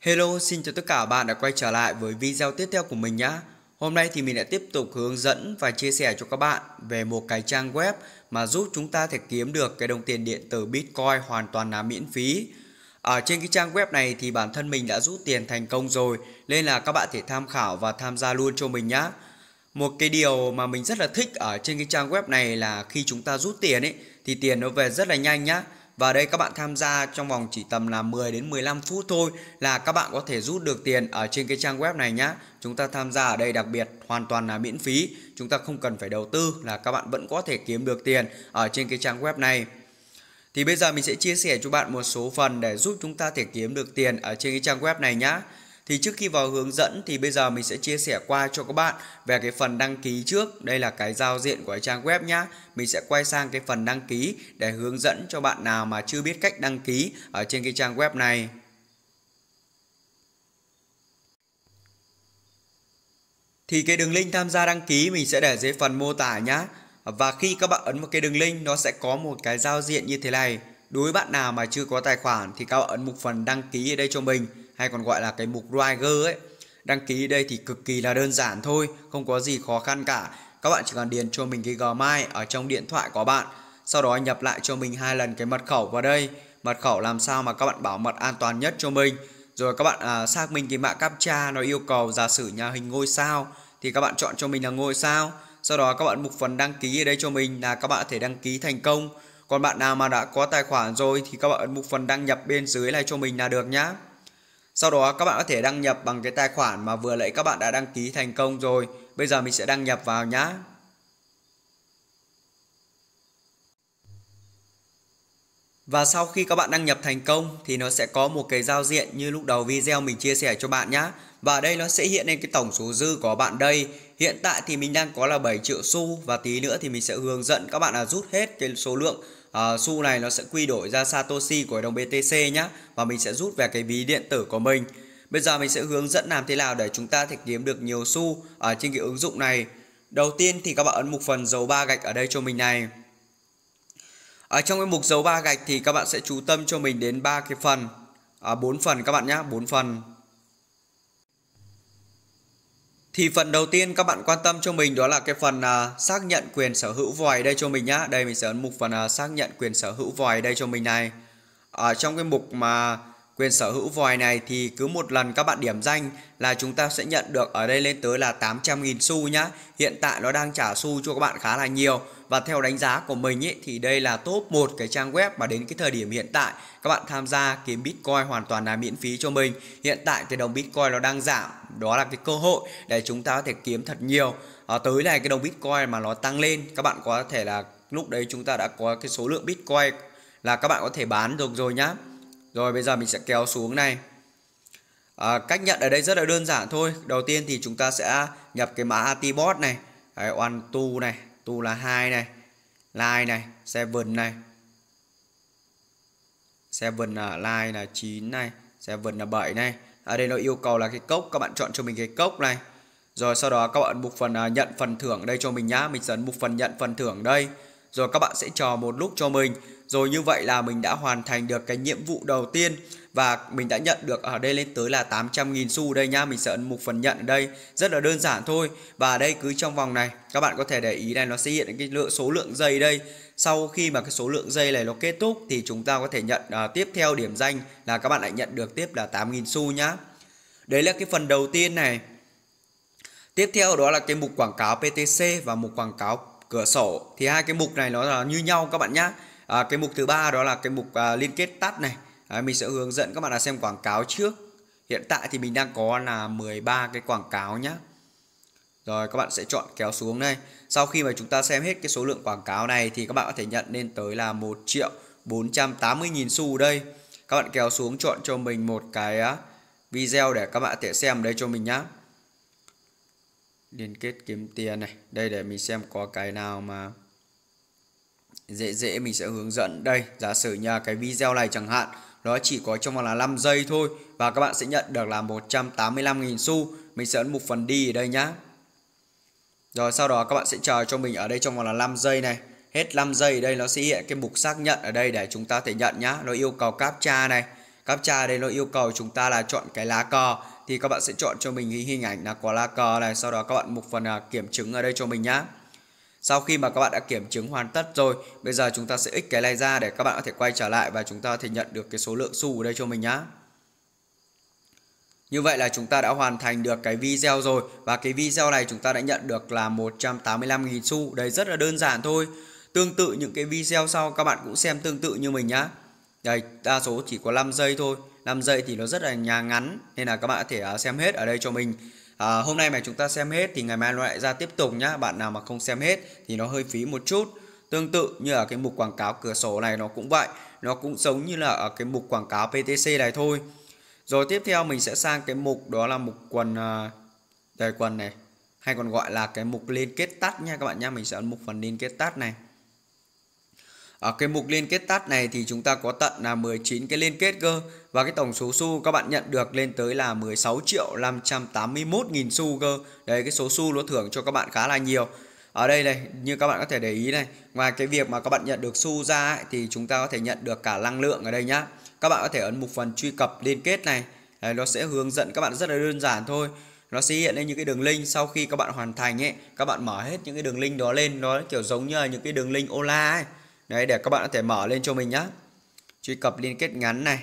Hello, xin chào tất cả bạn đã quay trở lại với video tiếp theo của mình nhé. Hôm nay thì mình đã tiếp tục hướng dẫn và chia sẻ cho các bạn về một cái trang web mà giúp chúng ta thể kiếm được cái đồng tiền điện tử Bitcoin hoàn toàn là miễn phí. Ở trên cái trang web này thì bản thân mình đã rút tiền thành công rồi nên là các bạn thể tham khảo và tham gia luôn cho mình nhé. Một cái điều mà mình rất là thích ở trên cái trang web này là khi chúng ta rút tiền ấy thì tiền nó về rất là nhanh nhá và đây các bạn tham gia trong vòng chỉ tầm là 10 đến 15 phút thôi là các bạn có thể rút được tiền ở trên cái trang web này nhá. Chúng ta tham gia ở đây đặc biệt hoàn toàn là miễn phí, chúng ta không cần phải đầu tư là các bạn vẫn có thể kiếm được tiền ở trên cái trang web này. Thì bây giờ mình sẽ chia sẻ cho bạn một số phần để giúp chúng ta thể kiếm được tiền ở trên cái trang web này nhá. Thì trước khi vào hướng dẫn thì bây giờ mình sẽ chia sẻ qua cho các bạn về cái phần đăng ký trước. Đây là cái giao diện của trang web nhá. Mình sẽ quay sang cái phần đăng ký để hướng dẫn cho bạn nào mà chưa biết cách đăng ký ở trên cái trang web này. Thì cái đường link tham gia đăng ký mình sẽ để dưới phần mô tả nhá. Và khi các bạn ấn vào cái đường link nó sẽ có một cái giao diện như thế này. Đối với bạn nào mà chưa có tài khoản thì các bạn ấn mục phần đăng ký ở đây cho mình hay còn gọi là cái mục Driver ấy. Đăng ký đây thì cực kỳ là đơn giản thôi, không có gì khó khăn cả. Các bạn chỉ cần điền cho mình cái Gmail ở trong điện thoại của bạn. Sau đó nhập lại cho mình hai lần cái mật khẩu vào đây. Mật khẩu làm sao mà các bạn bảo mật an toàn nhất cho mình. Rồi các bạn à, xác minh cái mã captcha nó yêu cầu giả sử nhà hình ngôi sao thì các bạn chọn cho mình là ngôi sao. Sau đó các bạn mục phần đăng ký ở đây cho mình là các bạn có thể đăng ký thành công. Còn bạn nào mà đã có tài khoản rồi thì các bạn ấn mục phần đăng nhập bên dưới này cho mình là được nhá. Sau đó các bạn có thể đăng nhập bằng cái tài khoản mà vừa nãy các bạn đã đăng ký thành công rồi. Bây giờ mình sẽ đăng nhập vào nhá. Và sau khi các bạn đăng nhập thành công thì nó sẽ có một cái giao diện như lúc đầu video mình chia sẻ cho bạn nhé. Và ở đây nó sẽ hiện lên cái tổng số dư của bạn đây. Hiện tại thì mình đang có là 7 triệu xu và tí nữa thì mình sẽ hướng dẫn các bạn là rút hết cái số lượng uh, xu này nó sẽ quy đổi ra Satoshi của đồng BTC nhé và mình sẽ rút về cái ví điện tử của mình bây giờ mình sẽ hướng dẫn làm thế nào để chúng ta thể kiếm được nhiều xu ở ờ, trên cái ứng dụng này đầu tiên thì các bạn ấn mục phần dấu ba gạch ở đây cho mình này ở trong cái mục dấu ba gạch thì các bạn sẽ chú tâm cho mình đến ba cái phần ờ, bốn à, phần các bạn nhé bốn phần thì phần đầu tiên các bạn quan tâm cho mình đó là cái phần uh, xác nhận quyền sở hữu vòi đây cho mình nhá. Đây mình sẽ ấn mục phần uh, xác nhận quyền sở hữu vòi đây cho mình này. Ở trong cái mục mà quyền sở hữu vòi này thì cứ một lần các bạn điểm danh là chúng ta sẽ nhận được ở đây lên tới là 800.000 xu nhá. Hiện tại nó đang trả xu cho các bạn khá là nhiều và theo đánh giá của mình ý, thì đây là top một cái trang web mà đến cái thời điểm hiện tại các bạn tham gia kiếm Bitcoin hoàn toàn là miễn phí cho mình. Hiện tại cái đồng Bitcoin nó đang giảm, đó là cái cơ hội để chúng ta có thể kiếm thật nhiều. À, tới này cái đồng Bitcoin mà nó tăng lên, các bạn có thể là lúc đấy chúng ta đã có cái số lượng Bitcoin là các bạn có thể bán được rồi nhá. Rồi bây giờ mình sẽ kéo xuống này. À, cách nhận ở đây rất là đơn giản thôi. Đầu tiên thì chúng ta sẽ nhập cái mã ATBot này. Đấy, one, two này. Two là hai này. Line này. Seven này. Seven là line là 9 này. Seven là 7 này. Ở đây nó yêu cầu là cái cốc. Các bạn chọn cho mình cái cốc này. Rồi sau đó các bạn bục phần à, nhận phần thưởng đây cho mình nhá. Mình sẽ ấn bục phần nhận phần thưởng đây. Rồi các bạn sẽ chờ một lúc cho mình. Rồi như vậy là mình đã hoàn thành được cái nhiệm vụ đầu tiên và mình đã nhận được ở đây lên tới là 800.000 xu đây nhá mình sẽ ấn mục phần nhận ở đây rất là đơn giản thôi và đây cứ trong vòng này các bạn có thể để ý này nó sẽ hiện cái lượng số lượng dây đây sau khi mà cái số lượng dây này nó kết thúc thì chúng ta có thể nhận uh, tiếp theo điểm danh là các bạn lại nhận được tiếp là 8.000 xu nhá đấy là cái phần đầu tiên này tiếp theo đó là cái mục quảng cáo PTC và mục quảng cáo cửa sổ thì hai cái mục này nó là như nhau các bạn nhá à, cái mục thứ ba đó là cái mục à, liên kết tắt này à, mình sẽ hướng dẫn các bạn là xem quảng cáo trước hiện tại thì mình đang có là 13 cái quảng cáo nhá rồi các bạn sẽ chọn kéo xuống đây sau khi mà chúng ta xem hết cái số lượng quảng cáo này thì các bạn có thể nhận lên tới là 1 triệu 480 nghìn xu đây các bạn kéo xuống chọn cho mình một cái video để các bạn thể xem đây cho mình nhá liên kết kiếm tiền này đây để mình xem có cái nào mà dễ dễ mình sẽ hướng dẫn đây giả sử nha cái video này chẳng hạn nó chỉ có trong vòng là 5 giây thôi và các bạn sẽ nhận được là 185.000 xu mình sẽ ấn mục phần đi ở đây nhá rồi sau đó các bạn sẽ chờ cho mình ở đây trong vòng là 5 giây này hết 5 giây ở đây nó sẽ hiện cái mục xác nhận ở đây để chúng ta thể nhận nhá nó yêu cầu captcha này captcha đây nó yêu cầu chúng ta là chọn cái lá cờ thì các bạn sẽ chọn cho mình hình ảnh là quả lá cờ này sau đó các bạn mục phần kiểm chứng ở đây cho mình nhá sau khi mà các bạn đã kiểm chứng hoàn tất rồi, bây giờ chúng ta sẽ x cái này ra để các bạn có thể quay trở lại và chúng ta có thể nhận được cái số lượng xu ở đây cho mình nhá. Như vậy là chúng ta đã hoàn thành được cái video rồi và cái video này chúng ta đã nhận được là 185.000 xu. Đấy rất là đơn giản thôi. Tương tự những cái video sau các bạn cũng xem tương tự như mình nhá. Đây, đa số chỉ có 5 giây thôi. 5 giây thì nó rất là nhà ngắn nên là các bạn có thể à, xem hết ở đây cho mình à, hôm nay mà chúng ta xem hết thì ngày mai nó lại ra tiếp tục nhá bạn nào mà không xem hết thì nó hơi phí một chút tương tự như ở cái mục quảng cáo cửa sổ này nó cũng vậy nó cũng giống như là ở cái mục quảng cáo PTC này thôi rồi tiếp theo mình sẽ sang cái mục đó là mục quần à, đời quần này hay còn gọi là cái mục liên kết tắt nha các bạn nha mình sẽ ấn mục phần liên kết tắt này ở cái mục liên kết tắt này thì chúng ta có tận là 19 cái liên kết cơ và cái tổng số xu các bạn nhận được lên tới là 16 triệu 581 nghìn xu cơ. Đấy cái số xu nó thưởng cho các bạn khá là nhiều. Ở đây này, như các bạn có thể để ý này, ngoài cái việc mà các bạn nhận được xu ra ấy, thì chúng ta có thể nhận được cả năng lượng ở đây nhá. Các bạn có thể ấn mục phần truy cập liên kết này. Đấy, nó sẽ hướng dẫn các bạn rất là đơn giản thôi nó sẽ hiện lên những cái đường link sau khi các bạn hoàn thành ấy các bạn mở hết những cái đường link đó lên nó kiểu giống như là những cái đường link ola ấy đấy để các bạn có thể mở lên cho mình nhá truy cập liên kết ngắn này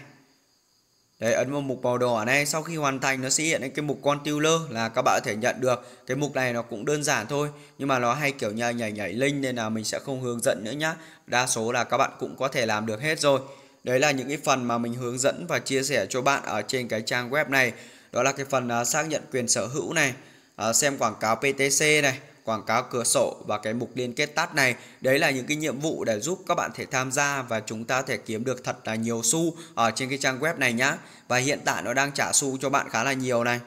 đấy ấn vào mục màu đỏ này sau khi hoàn thành nó sẽ hiện lên cái mục controller là các bạn có thể nhận được cái mục này nó cũng đơn giản thôi nhưng mà nó hay kiểu nhảy nhảy nhảy link nên là mình sẽ không hướng dẫn nữa nhá đa số là các bạn cũng có thể làm được hết rồi đấy là những cái phần mà mình hướng dẫn và chia sẻ cho bạn ở trên cái trang web này đó là cái phần à, xác nhận quyền sở hữu này à, xem quảng cáo PTC này quảng cáo cửa sổ và cái mục liên kết tắt này đấy là những cái nhiệm vụ để giúp các bạn thể tham gia và chúng ta thể kiếm được thật là nhiều xu ở trên cái trang web này nhá và hiện tại nó đang trả xu cho bạn khá là nhiều này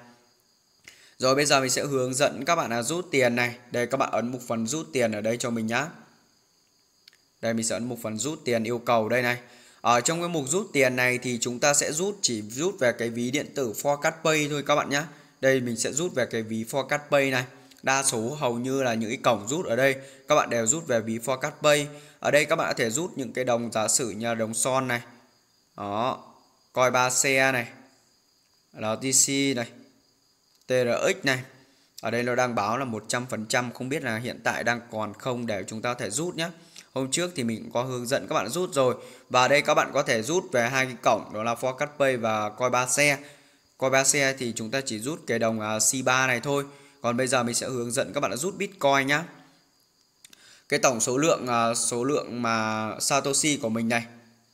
rồi bây giờ mình sẽ hướng dẫn các bạn là rút tiền này đây các bạn ấn mục phần rút tiền ở đây cho mình nhá đây mình sẽ ấn mục phần rút tiền yêu cầu đây này ở trong cái mục rút tiền này thì chúng ta sẽ rút chỉ rút về cái ví điện tử Forecast Pay thôi các bạn nhé. Đây mình sẽ rút về cái ví Forecast Pay này đa số hầu như là những cái cổng rút ở đây các bạn đều rút về ví forecast pay ở đây các bạn có thể rút những cái đồng giả sử như là đồng son này đó coi ba xe này LTC này TRX này ở đây nó đang báo là 100% không biết là hiện tại đang còn không để chúng ta có thể rút nhé hôm trước thì mình cũng có hướng dẫn các bạn rút rồi và đây các bạn có thể rút về hai cái cổng đó là forecast pay và coi ba xe coi ba xe thì chúng ta chỉ rút cái đồng à, C3 này thôi còn bây giờ mình sẽ hướng dẫn các bạn rút bitcoin nhá cái tổng số lượng à, số lượng mà satoshi của mình này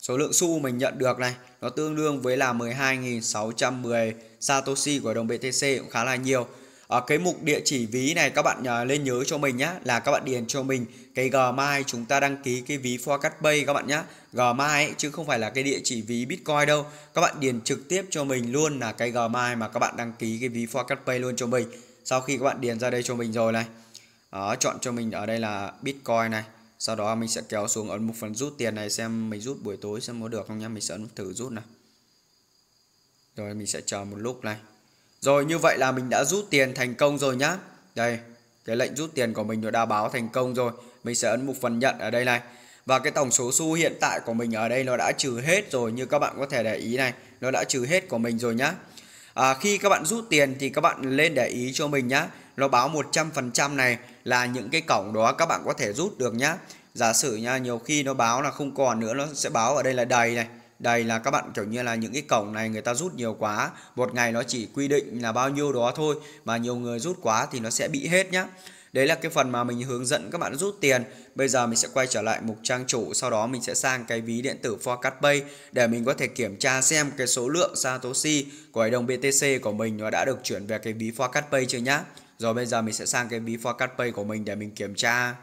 số lượng xu mình nhận được này nó tương đương với là 12.610 satoshi của đồng BTC cũng khá là nhiều ở cái mục địa chỉ ví này các bạn nhờ à, lên nhớ cho mình nhá là các bạn điền cho mình cái gmail chúng ta đăng ký cái ví forecast pay các bạn nhá gmail chứ không phải là cái địa chỉ ví bitcoin đâu các bạn điền trực tiếp cho mình luôn là cái gmail mà các bạn đăng ký cái ví forecast pay luôn cho mình sau khi các bạn điền ra đây cho mình rồi này đó, chọn cho mình ở đây là Bitcoin này sau đó mình sẽ kéo xuống ấn mục phần rút tiền này xem mình rút buổi tối xem có được không nhá mình sẽ ấn thử rút này rồi mình sẽ chờ một lúc này rồi như vậy là mình đã rút tiền thành công rồi nhá đây cái lệnh rút tiền của mình nó đã báo thành công rồi mình sẽ ấn mục phần nhận ở đây này và cái tổng số xu hiện tại của mình ở đây nó đã trừ hết rồi như các bạn có thể để ý này nó đã trừ hết của mình rồi nhá à, khi các bạn rút tiền thì các bạn lên để ý cho mình nhá nó báo 100% này là những cái cổng đó các bạn có thể rút được nhá giả sử nha nhiều khi nó báo là không còn nữa nó sẽ báo ở đây là đầy này đầy là các bạn kiểu như là những cái cổng này người ta rút nhiều quá một ngày nó chỉ quy định là bao nhiêu đó thôi mà nhiều người rút quá thì nó sẽ bị hết nhá Đấy là cái phần mà mình hướng dẫn các bạn rút tiền. Bây giờ mình sẽ quay trở lại mục trang chủ, sau đó mình sẽ sang cái ví điện tử Forecast để mình có thể kiểm tra xem cái số lượng Satoshi của cái đồng BTC của mình nó đã được chuyển về cái ví Forecast chưa nhá. Rồi bây giờ mình sẽ sang cái ví Forecast của mình để mình kiểm tra.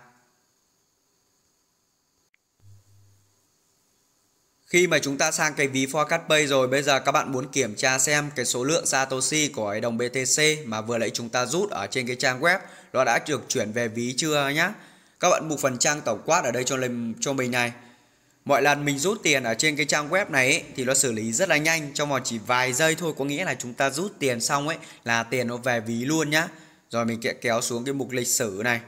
Khi mà chúng ta sang cái ví Forecast Pay rồi, bây giờ các bạn muốn kiểm tra xem cái số lượng Satoshi của cái đồng BTC mà vừa nãy chúng ta rút ở trên cái trang web nó đã được chuyển về ví chưa nhá. Các bạn buộc phần trang tổng quát ở đây cho lên cho mình này. Mọi lần mình rút tiền ở trên cái trang web này ấy, thì nó xử lý rất là nhanh trong vòng chỉ vài giây thôi, có nghĩa là chúng ta rút tiền xong ấy là tiền nó về ví luôn nhá. Rồi mình kéo xuống cái mục lịch sử này.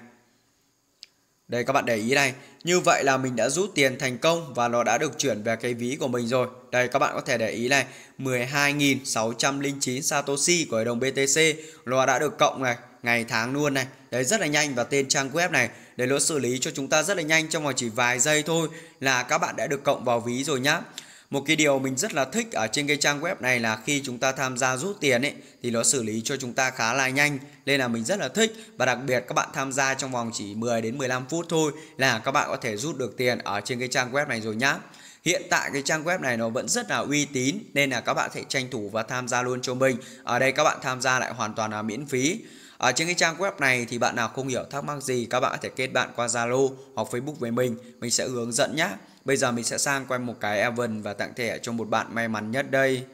Đây các bạn để ý này, như vậy là mình đã rút tiền thành công và nó đã được chuyển về cái ví của mình rồi. Đây các bạn có thể để ý này, 12.609 Satoshi của đồng BTC nó đã được cộng này, ngày tháng luôn này. Đấy rất là nhanh và tên trang web này để nó xử lý cho chúng ta rất là nhanh trong vòng chỉ vài giây thôi là các bạn đã được cộng vào ví rồi nhá. Một cái điều mình rất là thích ở trên cái trang web này là khi chúng ta tham gia rút tiền ấy thì nó xử lý cho chúng ta khá là nhanh nên là mình rất là thích và đặc biệt các bạn tham gia trong vòng chỉ 10 đến 15 phút thôi là các bạn có thể rút được tiền ở trên cái trang web này rồi nhá. Hiện tại cái trang web này nó vẫn rất là uy tín nên là các bạn thể tranh thủ và tham gia luôn cho mình. Ở đây các bạn tham gia lại hoàn toàn là miễn phí. Ở trên cái trang web này thì bạn nào không hiểu thắc mắc gì các bạn có thể kết bạn qua Zalo hoặc Facebook với mình, mình sẽ hướng dẫn nhé. Bây giờ mình sẽ sang quay một cái Evan và tặng thẻ cho một bạn may mắn nhất đây.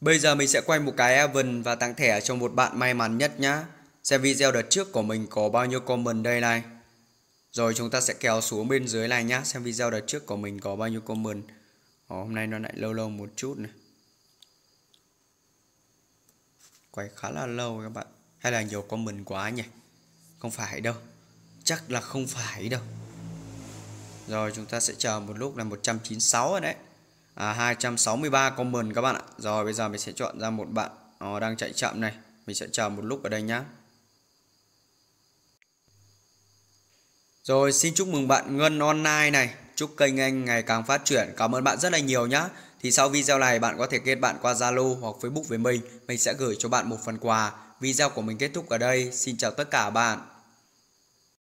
Bây giờ mình sẽ quay một cái Evan và tặng thẻ cho một bạn may mắn nhất nhá. Xem video đợt trước của mình có bao nhiêu comment đây này. Rồi chúng ta sẽ kéo xuống bên dưới này nhá. Xem video đợt trước của mình có bao nhiêu comment. Ồ, hôm nay nó lại lâu lâu một chút này. Quay khá là lâu các bạn. Hay là nhiều comment quá nhỉ. Không phải đâu Chắc là không phải đâu Rồi chúng ta sẽ chờ một lúc là 196 rồi đấy À 263 comment các bạn ạ Rồi bây giờ mình sẽ chọn ra một bạn Nó đang chạy chậm này Mình sẽ chờ một lúc ở đây nhá Rồi xin chúc mừng bạn Ngân Online này Chúc kênh anh ngày càng phát triển Cảm ơn bạn rất là nhiều nhá Thì sau video này bạn có thể kết bạn qua Zalo hoặc Facebook với mình Mình sẽ gửi cho bạn một phần quà Video của mình kết thúc ở đây. Xin chào tất cả bạn.